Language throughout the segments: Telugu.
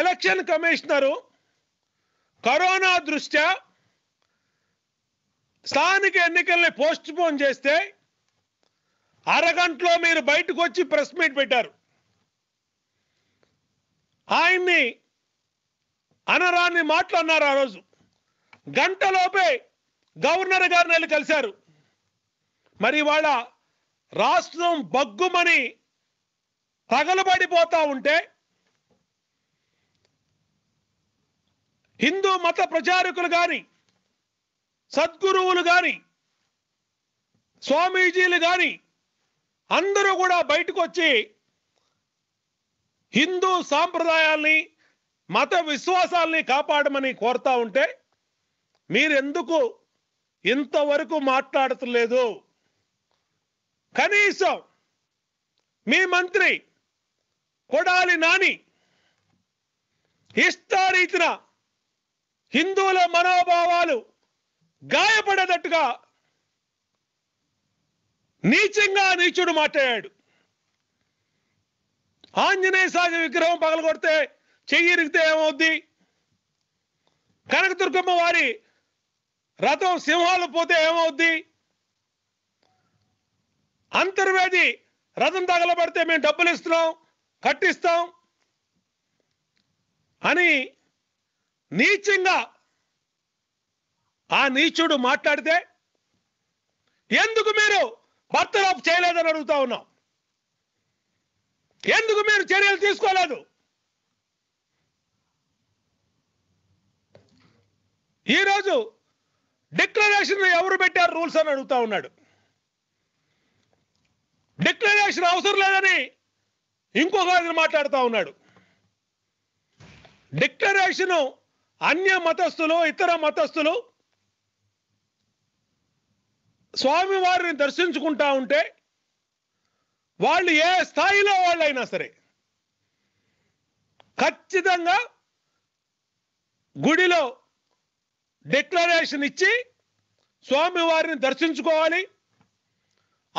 ఎలక్షన్ కమిషనరు కరోనా దృష్ట్యా స్థానిక ఎన్నికల్ని పోస్ట్ పోన్ చేస్తే అరగంటలో మీరు బయటకు వచ్చి ప్రెస్ మీట్ పెట్టారు ఆయన్ని అనరాని మాటలు అన్నారు ఆ రోజు గంటలోపే గవర్నర్ గారిని వెళ్ళి కలిశారు మరి వాళ్ళ రాష్ట్రం బగ్గుమని తగలబడిపోతా ఉంటే హిందూ మత ప్రచారకులు కానీ సద్గురువులు కానీ స్వామీజీలు కానీ అందరూ కూడా బయటకు వచ్చి హిందూ సాంప్రదాయాల్ని మత విశ్వాసాల్ని కాపాడమని కోరుతా ఉంటే మీరెందుకు ఇంతవరకు మాట్లాడతలేదు కనీసం మీ మంత్రి కొడాలి నాని ఇష్టారీతిన హిందువుల మనోభావాలు గాయపడేటట్టుగా నీచంగా నీచుడు మాట్లాడాడు ఆంజనేయ స్వామి విగ్రహం పగలగొడితే చెయ్యి ఇరిగితే ఏమవుద్ది కనకదుర్గమ్మ వారి రథం సింహాలు పోతే ఏమవుద్ది అంతర్వేది రథం తగలబడితే మేము డబ్బులు ఇస్తున్నాం కట్టిస్తాం అని నీచంగా ఆ నీచుడు మాట్లాడితే ఎందుకు మీరు భర్తలోపు చేయలేదని అడుగుతా ఉన్నాం ఎందుకు మీరు చర్యలు తీసుకోలేదు ఈరోజు డిక్లరేషన్ ఎవరు పెట్టారు రూల్స్ అని అడుగుతా ఉన్నాడు డిక్లరేషన్ అవసరం లేదని ఇంకొక మాట్లాడుతూ ఉన్నాడు డిక్లరేషను అన్య మతస్థులు ఇతర మతస్థులు స్వామివారిని దర్శించుకుంటా ఉంటే వాళ్ళు ఏ స్థాయిలో వాళ్ళైనా సరే ఖచ్చితంగా గుడిలో డిక్లరేషన్ ఇచ్చి స్వామివారిని దర్శించుకోవాలి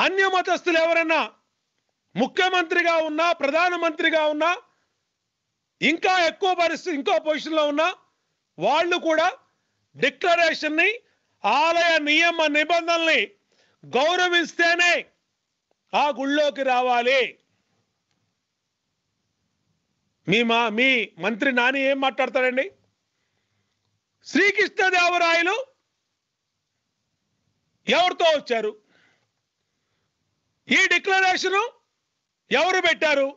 అన్య మతస్థులు ఎవరన్నా ముఖ్యమంత్రిగా ఉన్నా ప్రధానమంత్రిగా ఉన్నా ఇంకా ఎక్కువ పరిస్థితి ఇంకో పొజిషన్లో ఉన్నా వాళ్ళు కూడా డిక్లరేషన్ని ఆలయ నియమ నిబంధనల్ని గౌరవిస్తేనే ఆ గుళ్ళోకి రావాలి మీ మా మీ మంత్రి నాని ఏం మాట్లాడతారండి శ్రీకృష్ణదేవరాయలు ఎవరితో వచ్చారు ఈ డిక్లరేషను ఎవరు పెట్టారు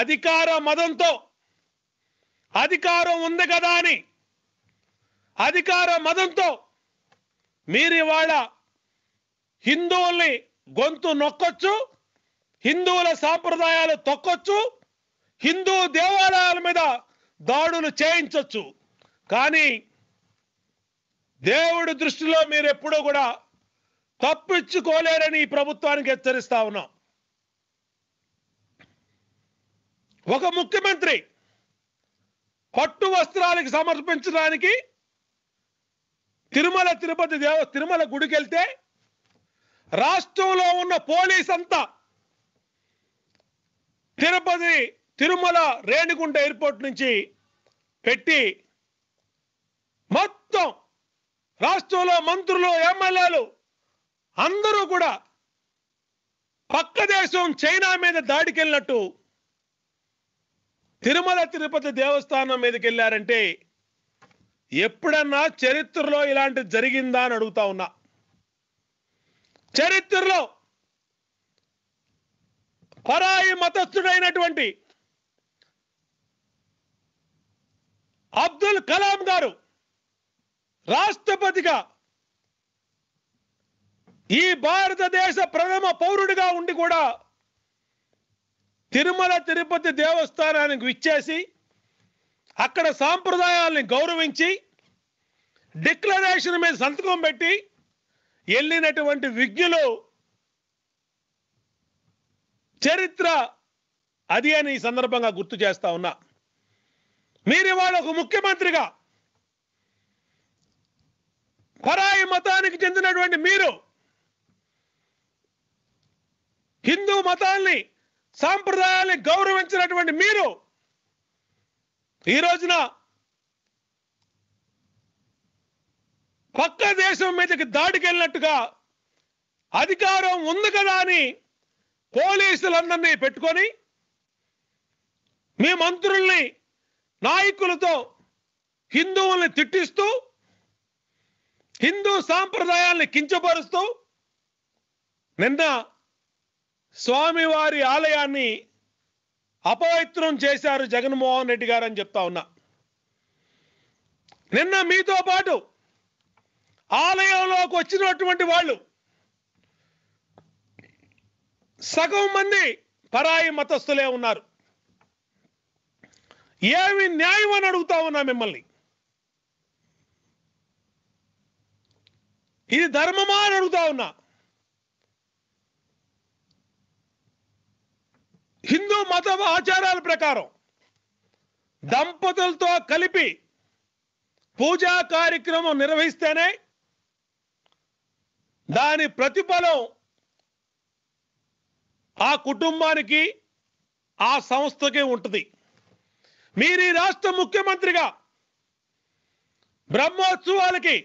అధికార మదంతో అధికారం ఉంది కదా అని అధికార మదంతో మీరు ఇవాళ హిందువుల్ని గొంతు నొక్కొచ్చు హిందువుల సాంప్రదాయాలు తొక్కొచ్చు హిందూ దేవాలయాల మీద దాడులు చేయించవచ్చు కానీ దేవుడి దృష్టిలో మీరు ఎప్పుడూ కూడా తప్పించుకోలేరని ఈ ప్రభుత్వానికి హెచ్చరిస్తా ఉన్నాం ఒక ముఖ్యమంత్రి పట్టు వస్త్రాలకు సమర్పించడానికి తిరుమల తిరుపతి దేవ తిరుమల గుడికెళ్తే రాష్ట్రంలో ఉన్న పోలీస్ అంతా తిరుపతి తిరుమల రేణిగుంట ఎయిర్పోర్ట్ నుంచి పెట్టి మొత్తం రాష్ట్రంలో మంత్రులు ఎమ్మెల్యేలు అందరూ కూడా పక్క దేశం చైనా మీద వెళ్ళినట్టు తిరుమల తిరుపతి దేవస్థానం మీదకి వెళ్ళారంటే ఎప్పుడన్నా చరిత్రలో ఇలాంటి జరిగిందా అని అడుగుతా ఉన్నా చరిత్రలో పరాయి మతస్థుడైనటువంటి అబ్దుల్ కలాం గారు రాష్ట్రపతిగా ఈ భారతదేశ ప్రథమ పౌరుడిగా ఉండి కూడా తిరుమల తిరుపతి దేవస్థానానికి విచ్చేసి అక్కడ సాంప్రదాయాల్ని గౌరవించి డిక్లరేషన్ మీద సంతకం పెట్టి వెళ్ళినటువంటి విజ్ఞులు చరిత్ర అది అని ఈ సందర్భంగా గుర్తు చేస్తా ఉన్నా మీరు ఇవాళ ఒక ముఖ్యమంత్రిగా పరాయి మతానికి చెందినటువంటి మీరు హిందూ మతాల్ని సాంప్రదాయాన్ని గౌరవించినటువంటి మీరు ఈ రోజున పక్క దేశం మీదకి దాడికెళ్ళినట్టుగా అధికారం ఉంది కదా అని పోలీసులందరినీ పెట్టుకొని మీ మంత్రుల్ని నాయకులతో హిందువుల్ని తిట్టిస్తూ హిందూ సాంప్రదాయాల్ని కించపరుస్తూ నిన్న స్వామివారి ఆలయాన్ని అపవిత్రం చేశారు జగన్మోహన్ రెడ్డి గారు అని చెప్తా ఉన్నా నిన్న మీతో పాటు ఆలయంలోకి వచ్చినటువంటి వాళ్ళు సగం మంది పరాయి మతస్థులే ఉన్నారు ఏమి న్యాయం అని అడుగుతా ఉన్నా మిమ్మల్ని ఇది ధర్మమా అని అడుగుతా ఉన్నా హిందూ మత ఆచారాల ప్రకారం దంపతులతో కలిపి పూజా కార్యక్రమం నిర్వహిస్తేనే దాని ప్రతిఫలం ఆ కుటుంబానికి ఆ సంస్థకి ఉంటుంది మీరు ఈ రాష్ట్ర ముఖ్యమంత్రిగా బ్రహ్మోత్సవాలకి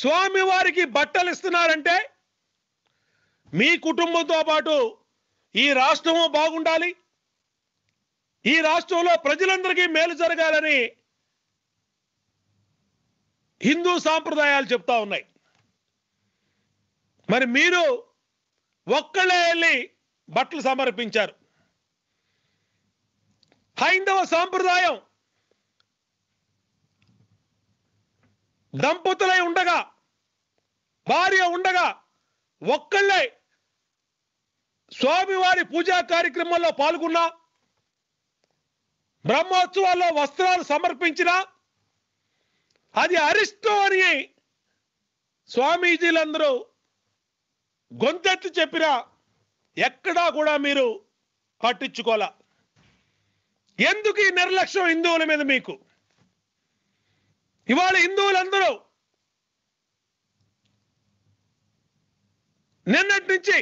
స్వామివారికి బట్టలు ఇస్తున్నారంటే మీ కుటుంబంతో పాటు ఈ రాష్ట్రము బాగుండాలి ఈ రాష్ట్రంలో ప్రజలందరికీ మేలు జరగాలని హిందూ సాంప్రదాయాలు చెప్తా ఉన్నాయి మరి మీరు ఒక్కళ్ళే వెళ్ళి బట్టలు సమర్పించారు హైందవ సాంప్రదాయం దంపతులై ఉండగా భార్య ఉండగా ఒక్కళ్ళే స్వామివారి పూజా కార్యక్రమంలో పాల్గొన్నా బ్రహ్మోత్సవాల్లో వస్త్రాలు సమర్పించిన అది అరిష్టం అని స్వామీజీలందరూ గొంతెత్తి చెప్పిన ఎక్కడా కూడా మీరు పట్టించుకోలే ఎందుకు ఈ నిర్లక్ష్యం హిందువుల మీద మీకు ఇవాళ హిందువులందరూ నిన్నటి నుంచి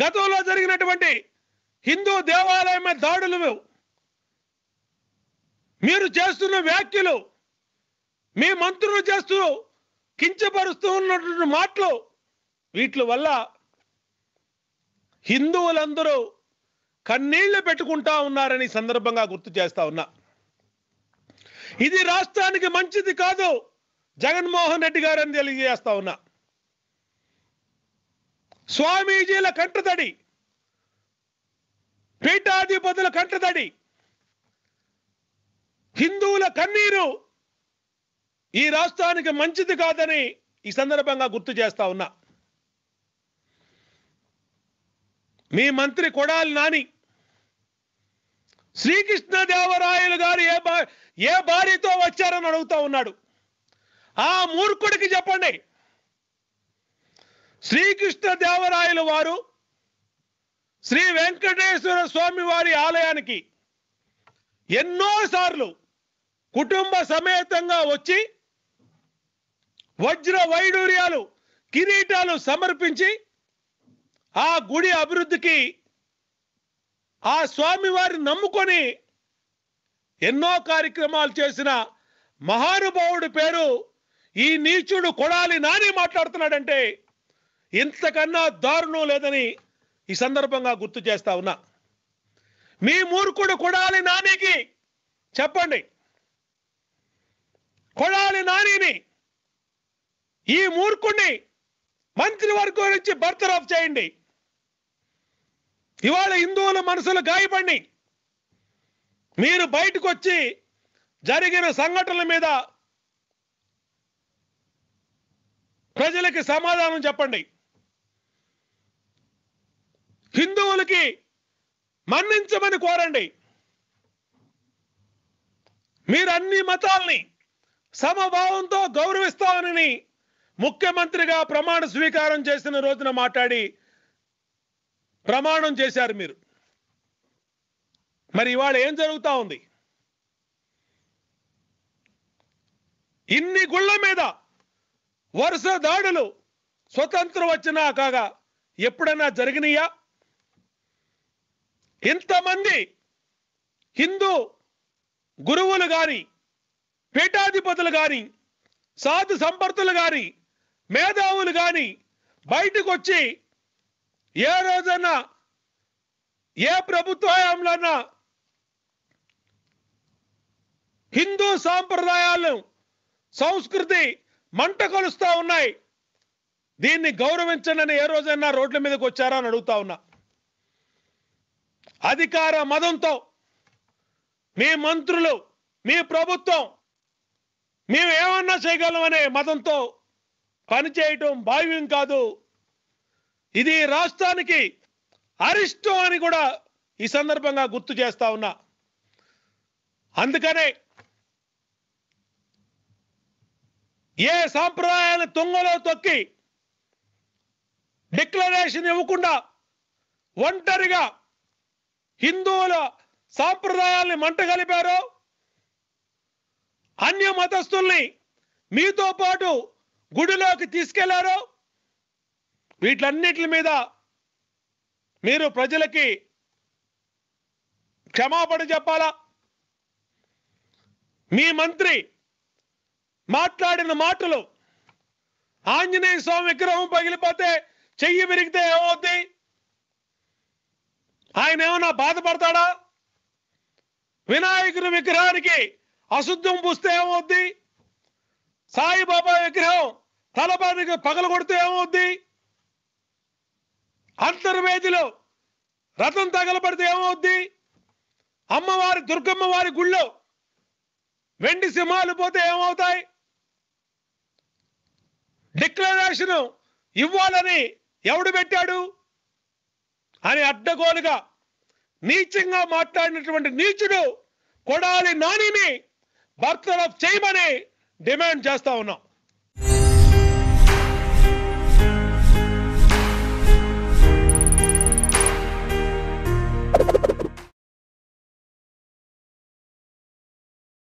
గతంలో జరిగినటువంటి హిందూ దేవాలయం దాడులు మీరు చేస్తున్న వ్యాఖ్యలు మీ మంత్రులు చేస్తూ కించపరుస్తూ ఉన్నటువంటి మాటలు వీటి వల్ల హిందువులందరూ కన్నీళ్లు పెట్టుకుంటా ఉన్నారని సందర్భంగా గుర్తు చేస్తా ఉన్నా ఇది రాష్ట్రానికి మంచిది కాదు జగన్మోహన్ రెడ్డి గారని తెలియజేస్తా ఉన్నా స్వామీజీల కంటతడి పీఠాధిపతుల కంటతడి హిందువుల కన్నీరు ఈ రాష్ట్రానికి మంచిది కాదని ఈ సందర్భంగా గుర్తు చేస్తా ఉన్నా మీ మంత్రి కొడాలి నాని శ్రీకృష్ణదేవరాయలు గారు ఏ ఏ భార్యతో వచ్చారని అడుగుతా ఉన్నాడు ఆ మూర్ఖుడికి చెప్పండి శ్రీకృష్ణ దేవరాయల వారు శ్రీ వెంకటేశ్వర స్వామి వారి ఆలయానికి ఎన్నోసార్లు కుటుంబ సమేతంగా వచ్చి వజ్ర వైడూర్యాలు కిరీటాలు సమర్పించి ఆ గుడి అభివృద్ధికి ఆ స్వామివారి నమ్ముకొని ఎన్నో కార్యక్రమాలు చేసిన మహానుభావుడి పేరు ఈ నీచుడు కొడాలి నాని మాట్లాడుతున్నాడంటే ఇంతకన్నా దారుణం లేదని ఈ సందర్భంగా గుర్తు చేస్తా ఉన్నా మీ మూర్ఖుడు కొడాలి నానికి చెప్పండి కొడాలి నానిని ఈ మూర్ఖుడిని మంత్రివర్గం నుంచి బర్తరఫ్ చేయండి ఇవాళ హిందువుల మనసులు గాయపడి మీరు బయటకు వచ్చి జరిగిన సంఘటనల మీద ప్రజలకి సమాధానం చెప్పండి హిందువులకి మన్నించమని కోరండి మీరు అన్ని మతాల్ని సమభావంతో గౌరవిస్తామని ముఖ్యమంత్రిగా ప్రమాణ స్వీకారం చేసిన రోజున మాట్లాడి ప్రమాణం చేశారు మీరు మరి ఇవాళ ఏం జరుగుతా ఉంది ఇన్ని గుళ్ళ మీద వరుస దాడులు స్వతంత్రం వచ్చినా కాగా ఎప్పుడైనా జరిగినాయా ఇంతమంది హిందూ గురువులు గాని పీఠాధిపతులు గాని సాధు సంపర్తులు గాని మేధావులు గాని బయటకు వచ్చి ఏ రోజన్నా ఏ ప్రభుత్వ హయాంలోనా హిందూ సాంప్రదాయాలు సంస్కృతి మంట కొలుస్తా ఉన్నాయి దీన్ని గౌరవించండి ఏ రోజైనా రోడ్ల మీదకి వచ్చారా అని అడుగుతా ఉన్నా అధికార మదంతో మీ మంత్రులు మీ ప్రభుత్వం మేము ఏమన్నా చేయగలం అనే మతంతో పనిచేయటం భావ్యం కాదు ఇది రాష్ట్రానికి అరిష్టం అని కూడా ఈ సందర్భంగా గుర్తు చేస్తా ఉన్నా అందుకనే ఏ సాంప్రదాయాన్ని తుంగలో తొక్కి డిక్లరేషన్ ఇవ్వకుండా ఒంటరిగా హిందువుల సాంప్రదాయాల్ని మంట కలిపారో అన్య మతస్థుల్ని మీతో పాటు గుడిలోకి తీసుకెళ్లారో వీటన్నిటి మీద మీరు ప్రజలకి క్షమాపణ చెప్పాలా మీ మంత్రి మాట్లాడిన మాటలు ఆంజనేయ స్వామి విగ్రహం పగిలిపోతే చెయ్యి విరిగితే ఏమవుద్ది ఆయన ఏమన్నా బాధపడతాడా వినాయకుని విగ్రహానికి అశుద్ధం పూస్తే ఏమవుద్ది సాయిబాబా విగ్రహం తలపానికి పగల కొడితే ఏమవుద్ది అంతర్వేదిలో రథం తగలబడితే ఏమవుద్ది అమ్మవారి దుర్గమ్మ వారి గుళ్ళో వెండి సింహాలు పోతే ఏమవుతాయి డిక్లరేషన్ ఇవ్వాలని ఎవడు పెట్టాడు అని అడ్డగోలుగా నీచంగా మాట్లాడినటువంటి నీచుడు కొడాలి నానిని బర్తరఫ్ చేయమని డిమాండ్ చేస్తా ఉన్నాం